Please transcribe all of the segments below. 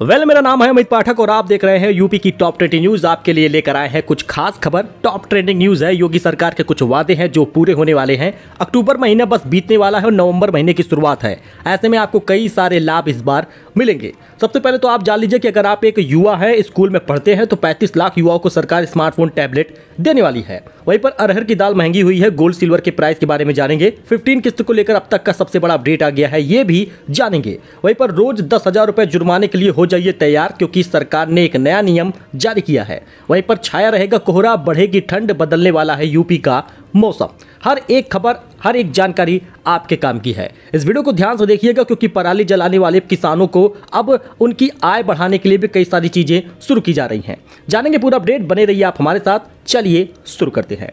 well well, मेरा नाम है अमित पाठक और आप देख रहे हैं यूपी की टॉप ट्रेंडिंग न्यूज आपके लिए लेकर आए हैं कुछ खास खबर टॉप ट्रेंडिंग न्यूज है योगी सरकार के कुछ वादे हैं जो पूरे होने वाले हैं अक्टूबर महीना बस बीतने वाला है और नवंबर महीने की शुरुआत है ऐसे में आपको कई सारे लाभ इस बार मिलेंगे सबसे पहले तो आप जान लीजिए कि अगर आप एक युवा है स्कूल में पढ़ते हैं तो पैंतीस लाख युवाओं को सरकार स्मार्टफोन टैबलेट देने वाली है वहीं पर अरहर की दाल महंगी हुई है गोल्ड सिल्वर के प्राइस के बारे में जानेंगे फिफ्टीन किस्त को लेकर अब तक का सबसे बड़ा अपडेट आ गया है ये भी जानेंगे वहीं पर रोज दस हजार जुर्माने के लिए हो जाइए तैयार क्योंकि सरकार ने एक नया नियम जारी किया है वहीं पर छाया रहेगा कोहरा बढ़ेगी ठंड बदलने वाला है यूपी का मौसम हर एक खबर हर एक जानकारी आपके काम की है इस वीडियो को ध्यान से देखिएगा क्योंकि पराली जलाने वाले किसानों को अब उनकी आय बढ़ाने के लिए भी कई सारी चीज़ें शुरू की जा रही हैं जानेंगे पूरा अपडेट बने रहिए आप हमारे साथ चलिए शुरू करते हैं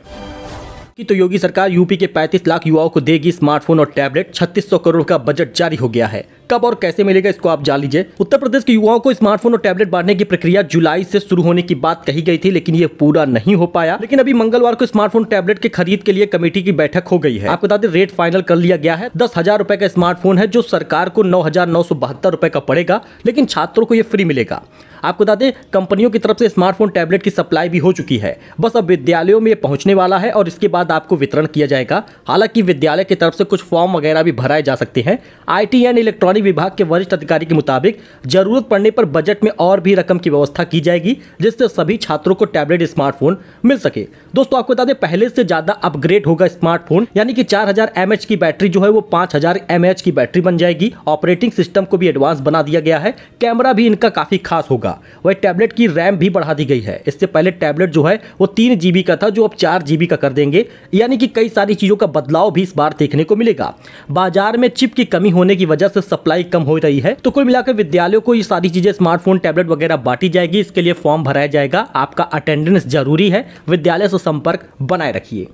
कि तो योगी सरकार यूपी के 35 लाख युवाओं को देगी स्मार्टफोन और टैबलेट 3600 करोड़ का बजट जारी हो गया है कब और कैसे मिलेगा इसको आप जान लीजिए उत्तर प्रदेश के युवाओं को स्मार्टफोन और टैबलेट बांटने की प्रक्रिया जुलाई से शुरू होने की बात कही गई थी लेकिन ये पूरा नहीं हो पाया लेकिन अभी मंगलवार को स्मार्टफोन टैबलेट के खरीद के लिए कमेटी की बैठक हो गई है आपको बता दें रेट फाइनल कर लिया गया है दस हजार रुपए का स्मार्टफोन है जो सरकार को नौ हजार नौ सौ बहत्तर रुपए का पड़ेगा लेकिन छात्रों को ये फ्री मिलेगा आपको बता दें कंपनियों की तरफ से स्मार्टफोन टैबलेट की सप्लाई भी हो चुकी है बस अब विद्यालयों में पहुंचने वाला है और इसके बाद आपको वितरण किया जाएगा हालांकि विद्यालय की तरफ से कुछ फॉर्म वगैरह भी भराए जा सकते हैं आई एंड इलेक्ट्रॉनिक विभाग के वरिष्ठ अधिकारी के मुताबिक जरूरत पड़ने पर बजट में और भी रकम की व्यवस्था की जाएगी जिससे सभी छात्रों को टैबलेट स्मार्टफोन मिल सके दोस्तों आपको बता दें पहले से ज्यादा अपग्रेड होगा स्मार्टफोन यानी कि चार हजार की बैटरी जो है वो पांच हजार की बैटरी बन जाएगी ऑपरेटिंग सिस्टम को भी एडवांस बना दिया गया है कैमरा भी इनका काफी खास होगा होगा वह टैबलेट की रैम भी बढ़ा दी गई है इससे पहले टैबलेट जो है वो तीन जी का था जो अब चार जी का कर देंगे यानी कि कई सारी चीज़ों का बदलाव भी इस बार देखने को मिलेगा बाजार में चिप की कमी होने की वजह से सप्लाई कम हो रही है तो कुल मिलाकर विद्यालयों को ये सारी चीज़ें स्मार्टफोन टैबलेट वगैरह बांटी जाएगी इसके लिए फॉर्म भराया जाएगा आपका अटेंडेंस जरूरी है विद्यालय से संपर्क बनाए रखिए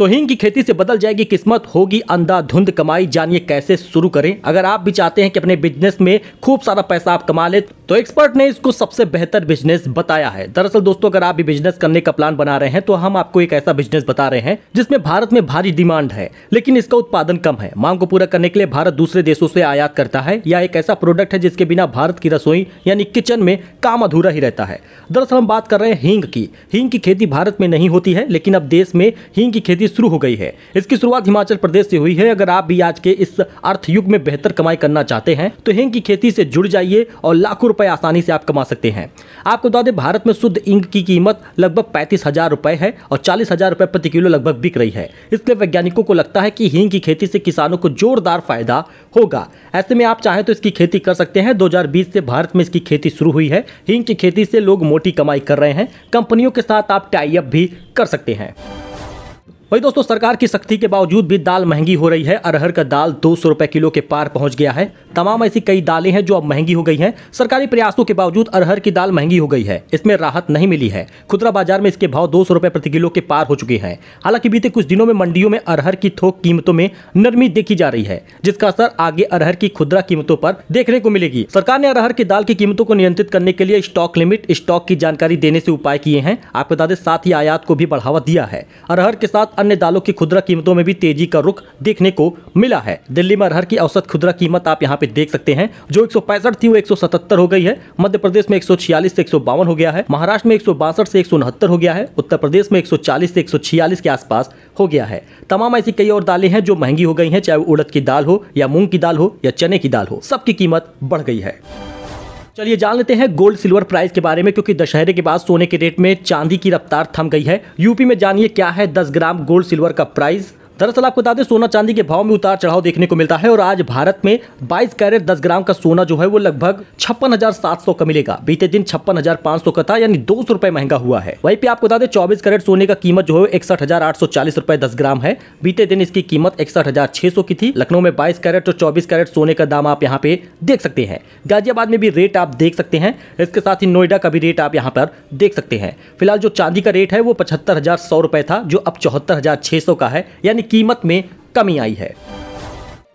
तो हिंग की खेती से बदल जाएगी किस्मत होगी अंधाधुंध कमाई जानिए कैसे शुरू करें अगर आप भी चाहते हैं कि अपने बिजनेस में खूब सारा पैसा आप कमा ले तो एक्सपर्ट ने इसको सबसे बेहतर बिजनेस बताया है दरअसल दोस्तों अगर आप भी बिजनेस करने का प्लान बना रहे हैं तो हम आपको एक ऐसा बिजनेस बता रहे हैं जिसमें भारत में भारी डिमांड है लेकिन इसका उत्पादन कम है मांग को पूरा करने के लिए भारत दूसरे देशों से आयात करता है या एक ऐसा प्रोडक्ट है जिसके बिना भारत की रसोई यानी किचन में काम अधूरा ही रहता है दरअसल हम बात कर रहे हैं हींग की हींग की खेती भारत में नहीं होती है लेकिन अब देश में हींग की खेती की शुरू हो गई है इसकी शुरुआत हिमाचल प्रदेश से हुई है अगर आप भी आज के इस अर्थ युग में बेहतर कमाई करना चाहते हैं तो हिंग की खेती से जुड़ जाइए और लाखों रुपए आसानी से आप कमा सकते हैं आपको बता दें भारत में शुद्ध इंग की कीमत लगभग पैंतीस हजार रुपए है और चालीस हजार रुपए प्रति किलो लगभग बिक रही है इसलिए वैज्ञानिकों को लगता है कि हिंग की खेती से किसानों को जोरदार फायदा होगा ऐसे में आप चाहें तो इसकी खेती कर सकते हैं 2020 से भारत में इसकी खेती शुरू हुई है हिंग की खेती से लोग मोटी कमाई कर रहे हैं कंपनियों के साथ आप टाइप भी कर सकते हैं वही दोस्तों सरकार की सख्ती के बावजूद भी दाल महंगी हो रही है अरहर का दाल दो सौ रुपये किलो के पार पहुंच गया है तमाम ऐसी कई दालें हैं जो अब महंगी हो गई हैं सरकारी प्रयासों के बावजूद अरहर की दाल महंगी हो गई है इसमें राहत नहीं मिली है खुदरा बाजार में इसके भाव दो सौ प्रति किलो के पार हो चुके हैं हालांकि बीते कुछ दिनों में मंडियों में अरहर की थोक कीमतों में नरमी देखी जा रही है जिसका असर आगे अरहर की खुदरा कीमतों पर देखने को मिलेगी सरकार ने अरहर की दाल की कीमतों को नियंत्रित करने के लिए स्टॉक लिमिट स्टॉक की जानकारी देने से उपाय किए हैं आपको बता दें साथ ही आयात को भी बढ़ावा दिया है अरहर के साथ अन्य दालों की खुदरा कीमतों में भी तेजी का रुख देखने को मिला है दिल्ली में अरहर की औसत खुदरा कीमत आप यहाँ पे देख सकते हैं जो एक थी वो एक हो गई है मध्य प्रदेश में एक से एक हो गया है महाराष्ट्र में एक से एक हो गया है उत्तर प्रदेश में एक से एक के आसपास हो गया है तमाम ऐसी कई और दालें हैं जो महंगी हो गई हैं चाहे उड़द की दाल हो या मूंग की दाल हो या चने की दाल हो सबकी कीमत बढ़ गई है चलिए जान लेते हैं गोल्ड सिल्वर प्राइस के बारे में क्योंकि दशहरे के बाद सोने के रेट में चांदी की रफ्तार थम गई है यूपी में जानिए क्या है दस ग्राम गोल्ड सिल्वर का प्राइस दरअसल आपको बता दें सोना चांदी के भाव में उतार चढ़ाव देखने को मिलता है और आज भारत में 22 कैरेट 10 ग्राम का सोना जो है वो लगभग छप्पन का मिलेगा बीते दिन छप्पन का था यानी दो सौ महंगा हुआ है वही पे आपको बता दें चौबीस कैरेट सोने का कीमत जो है इकसठ रुपए दस ग्राम है बीते दिन इसकी कीमत इकसठ की थी लखनऊ में बाईस कैरेट और चौबीस कैरेट सोने का दाम आप यहाँ पे देख सकते हैं गाजियाबाद में भी रेट आप देख सकते हैं इसके साथ ही नोएडा का भी रेट आप यहाँ पर देख सकते हैं फिलहाल जो चांदी का रेट है वो पचहत्तर था जो अब चौहत्तर का है यानी कीमत में कमी आई है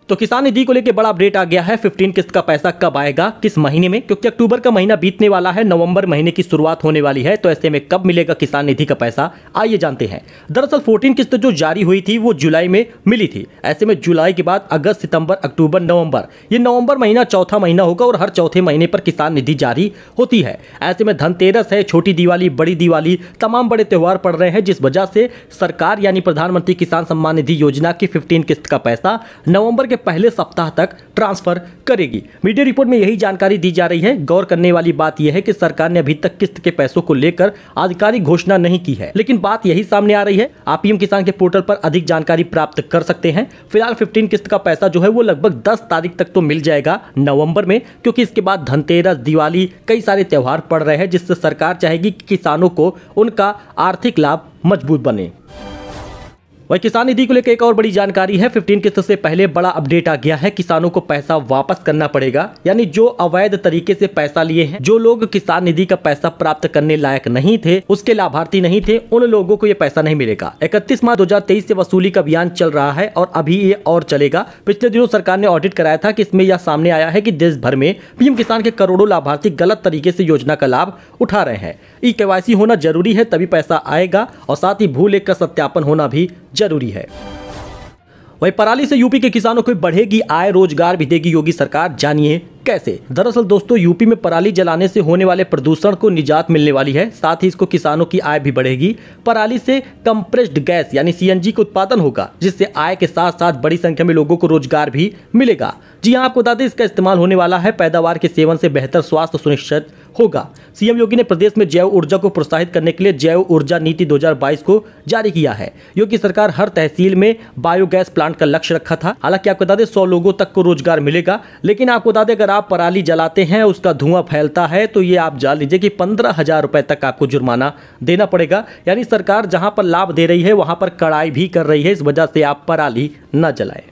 तो किसान निधि को लेकर बड़ा अपडेट आ गया है फिफ्टीन किस्त का पैसा कब आएगा किस महीने में क्योंकि अक्टूबर का महीना बीतने वाला है नवंबर महीने की शुरुआत होने वाली है तो ऐसे में कब मिलेगा किसान निधि का पैसा आइए जानते हैं दरअसल फोर्टीन किस्त जो जारी हुई थी वो जुलाई में मिली थी ऐसे में जुलाई के बाद अगस्त सितंबर अक्टूबर नवंबर ये नवंबर महीना चौथा महीना होगा और हर चौथे महीने पर किसान निधि जारी होती है ऐसे में धनतेरस है छोटी दिवाली बड़ी दिवाली तमाम बड़े त्यौहार पड़ रहे हैं जिस वजह से सरकार यानी प्रधानमंत्री किसान सम्मान निधि योजना की फिफ्टीन किस्त का पैसा नवंबर के के पहले सप्ताह तक ट्रांसफर करेगी मीडिया रिपोर्ट में यही जानकारी दी जा रही है गौर करने वाली बात यह है कि सरकार ने अभी तक किस्त के पैसों को लेकर आधिकारिक घोषणा नहीं की है लेकिन बात यही सामने आ रही है आप पीएम किसान के पोर्टल पर अधिक जानकारी प्राप्त कर सकते हैं फिलहाल फिफ्टीन किस्त का पैसा जो है वो लगभग दस तारीख तक तो मिल जाएगा नवम्बर में क्योंकि इसके बाद धनतेरस दिवाली कई सारे त्यौहार पड़ रहे हैं जिससे सरकार चाहेगी कि किसानों को उनका आर्थिक लाभ मजबूत बने वही किसान निधि को लेकर एक और बड़ी जानकारी है 15 किस्त से पहले बड़ा अपडेट आ गया है किसानों को पैसा वापस करना पड़ेगा यानी जो अवैध तरीके से पैसा लिए हैं जो लोग किसान निधि का पैसा प्राप्त करने लायक नहीं थे उसके लाभार्थी नहीं थे उन लोगों को ये पैसा नहीं मिलेगा इकतीस मार्च दो से वसूली का अभियान चल रहा है और अभी ये और चलेगा पिछले दिनों सरकार ने ऑडिट कराया था की इसमें यह सामने आया है की देश भर में पीएम किसान के करोड़ों लाभार्थी गलत तरीके से योजना का लाभ उठा रहे हैं ई के होना जरूरी है तभी पैसा आएगा और साथ ही भू लेख का सत्यापन होना भी जरूरी है वही पराली से यूपी के किसानों को बढ़ेगी आय रोजगार भी देगी योगी सरकार जानिए कैसे दरअसल दोस्तों यूपी में पराली जलाने से होने वाले प्रदूषण को निजात मिलने वाली है साथ ही इसको किसानों की आय भी बढ़ेगी पराली से कंप्रेस्ड गैस यानी सीएनजी का उत्पादन होगा जिससे आय के साथ साथ बड़ी संख्या में लोगों को रोजगार भी मिलेगा जी हाँ आपको बता दें इसका इस्तेमाल होने वाला है पैदावार के सेवन से बेहतर स्वास्थ्य सुनिश्चित होगा सीएम योगी ने प्रदेश में जैव ऊर्जा को प्रोत्साहित करने के लिए जैव ऊर्जा नीति 2022 को जारी किया है योगी सरकार हर तहसील में बायोगैस प्लांट का लक्ष्य रखा था हालांकि आपको बता दें सौ लोगों तक को रोजगार मिलेगा लेकिन आपको बता दें अगर आप पराली जलाते हैं उसका धुआं फैलता है तो ये आप जान लीजिए कि पंद्रह हजार रुपए तक आपको जुर्माना देना पड़ेगा यानी सरकार जहां पर लाभ दे रही है वहां पर कड़ाई भी कर रही है इस वजह से आप पराली न जलाएं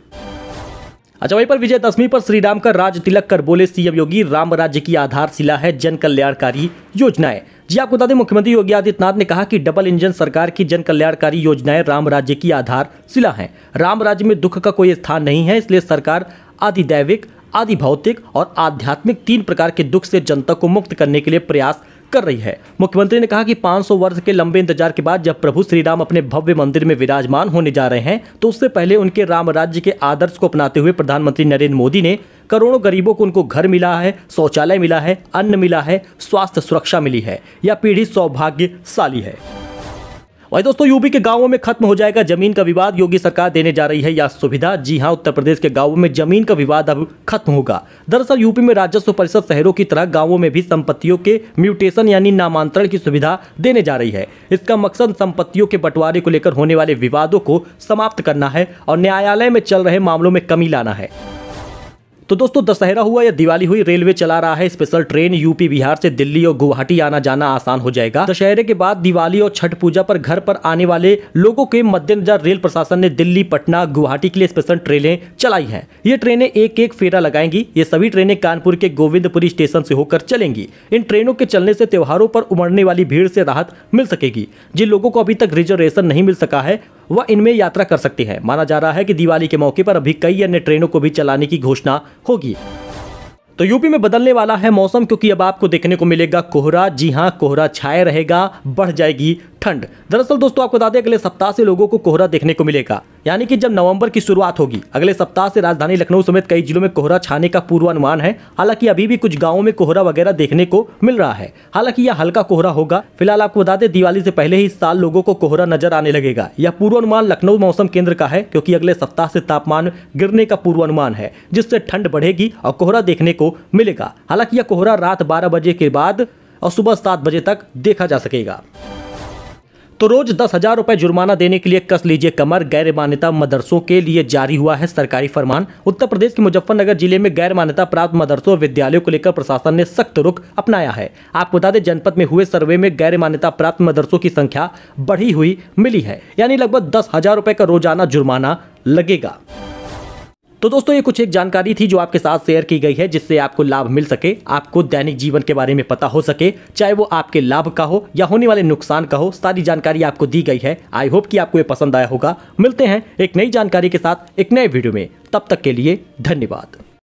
अच्छा वहीं पर विजय दशमी पर श्री राम का राज तिलक कर बोले सीएम योगी राम राज्य की आधारशिला है जन कल्याणकारी योजनाएं जी आपको बता दें मुख्यमंत्री योगी आदित्यनाथ ने कहा कि डबल इंजन सरकार की जन कल्याणकारी योजनाएं राम राज्य की आधारशिला है राम राज्य में दुख का कोई स्थान नहीं है इसलिए सरकार दैविक आदि भौतिक और आध्यात्मिक तीन प्रकार के दुख से जनता को मुक्त करने के लिए प्रयास कर रही है मुख्यमंत्री ने कहा कि 500 वर्ष के लंबे इंतजार के बाद जब प्रभु श्री राम अपने भव्य मंदिर में विराजमान होने जा रहे हैं तो उससे पहले उनके राम राज्य के आदर्श को अपनाते हुए प्रधानमंत्री नरेंद्र मोदी ने करोड़ों गरीबों को उनको घर मिला है शौचालय मिला है अन्न मिला है स्वास्थ्य सुरक्षा मिली है यह पीढ़ी सौभाग्यशाली है वही दोस्तों यूपी के गांवों में खत्म हो जाएगा जमीन का विवाद योगी सरकार देने जा रही है यह सुविधा जी हां उत्तर प्रदेश के गांवों में जमीन का विवाद अब खत्म होगा दरअसल यूपी में राजस्व परिषद शहरों की तरह गांवों में भी संपत्तियों के म्यूटेशन यानी नामांतरण की सुविधा देने जा रही है इसका मकसद संपत्तियों के बंटवारे को लेकर होने वाले विवादों को समाप्त करना है और न्यायालय में चल रहे मामलों में कमी लाना है तो दोस्तों दशहरा हुआ या दिवाली हुई रेलवे चला रहा है स्पेशल ट्रेन यूपी बिहार से दिल्ली और गुवाहाटी आना जाना आसान हो जाएगा दशहरे के बाद दिवाली और छठ पूजा पर घर पर आने वाले लोगों के मद्देनजर रेल प्रशासन ने दिल्ली पटना गुवाहाटी के लिए स्पेशल ट्रेनें चलाई हैं ये ट्रेनें एक एक फेरा लगाएंगी ये सभी ट्रेनें कानपुर के गोविंदपुरी स्टेशन से होकर चलेंगी इन ट्रेनों के चलने से त्योहारों पर उमड़ने वाली भीड़ से राहत मिल सकेगी जिन लोगों को अभी तक रिजर्वेशन नहीं मिल सका है वह इनमें यात्रा कर सकती है माना जा रहा है कि दिवाली के मौके पर अभी कई अन्य ट्रेनों को भी चलाने की घोषणा होगी तो यूपी में बदलने वाला है मौसम क्योंकि अब आपको देखने को मिलेगा कोहरा जी हाँ कोहरा छाए रहेगा बढ़ जाएगी ठंड दरअसल दोस्तों आपको बता दें अगले सप्ताह से लोगों को कोहरा देखने को मिलेगा यानी कि जब नवंबर की शुरुआत होगी अगले सप्ताह से राजधानी लखनऊ समेत कई जिलों में कोहरा छाने का पूर्वानुमान है हालांकि अभी भी कुछ गाँव में कोहरा वगैरह देखने को मिल रहा है हालांकि यह हल्का कोहरा होगा फिलहाल आपको बता दें दिवाली से पहले ही इस साल लोगों को कोहरा नजर आने लगेगा यह पूर्वानुमान लखनऊ मौसम केंद्र का है क्योंकि अगले सप्ताह से तापमान गिरने का पूर्वानुमान है जिससे ठंड बढ़ेगी और कोहरा देखने को मिलेगा हालांकि यह कोहरा रात बारह बजे के बाद और सुबह सात बजे तक देखा जा सकेगा तो रोज दस हजार रुपए जुर्माना देने के लिए कस लीजिए कमर गैर मान्यता मदरसों के लिए जारी हुआ है सरकारी फरमान उत्तर प्रदेश के मुजफ्फरनगर जिले में गैर मान्यता प्राप्त मदरसों विद्यालयों को लेकर प्रशासन ने सख्त रुख अपनाया है आपको बता दें जनपद में हुए सर्वे में गैर मान्यता प्राप्त मदरसों की संख्या बढ़ी हुई मिली है यानी लगभग दस हजार रुपए का रोजाना जुर्माना लगेगा तो दोस्तों ये कुछ एक जानकारी थी जो आपके साथ शेयर की गई है जिससे आपको लाभ मिल सके आपको दैनिक जीवन के बारे में पता हो सके चाहे वो आपके लाभ का हो या होने वाले नुकसान का हो सारी जानकारी आपको दी गई है आई होप कि आपको ये पसंद आया होगा मिलते हैं एक नई जानकारी के साथ एक नए वीडियो में तब तक के लिए धन्यवाद